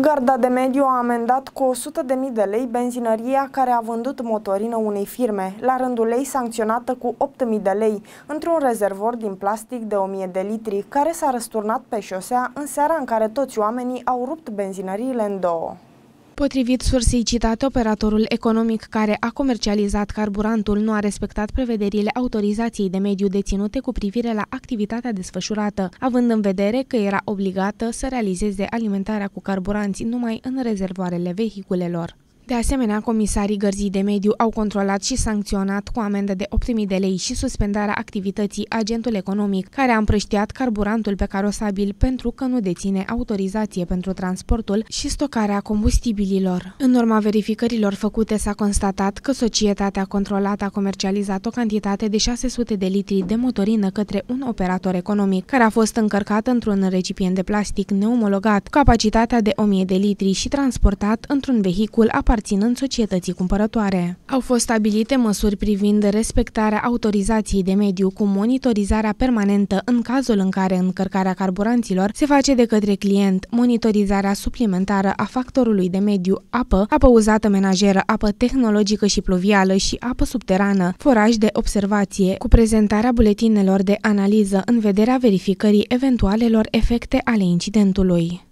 Garda de Mediu a amendat cu 100.000 de lei benzinăria care a vândut motorină unei firme, la rândul ei sancționată cu 8.000 de lei, într-un rezervor din plastic de 1.000 de litri, care s-a răsturnat pe șosea în seara în care toți oamenii au rupt benzinăriile în două. Potrivit sursei citate, operatorul economic care a comercializat carburantul nu a respectat prevederile autorizației de mediu deținute cu privire la activitatea desfășurată, având în vedere că era obligată să realizeze alimentarea cu carburanți numai în rezervoarele vehiculelor. De asemenea, comisarii gărzii de mediu au controlat și sancționat cu amendă de 8.000 de lei și suspendarea activității agentul economic care a împrăștiat carburantul pe carosabil pentru că nu deține autorizație pentru transportul și stocarea combustibililor. În urma verificărilor făcute s-a constatat că societatea controlată a comercializat o cantitate de 600 de litri de motorină către un operator economic care a fost încărcat într-un recipient de plastic neomologat, capacitatea de 1.000 de litri și transportat într-un vehicul aparținut aparținând societății cumpărătoare. Au fost stabilite măsuri privind respectarea autorizației de mediu cu monitorizarea permanentă în cazul în care încărcarea carburanților se face de către client, monitorizarea suplimentară a factorului de mediu apă, apă uzată menajeră, apă tehnologică și pluvială și apă subterană, foraj de observație, cu prezentarea buletinelor de analiză în vederea verificării eventualelor efecte ale incidentului.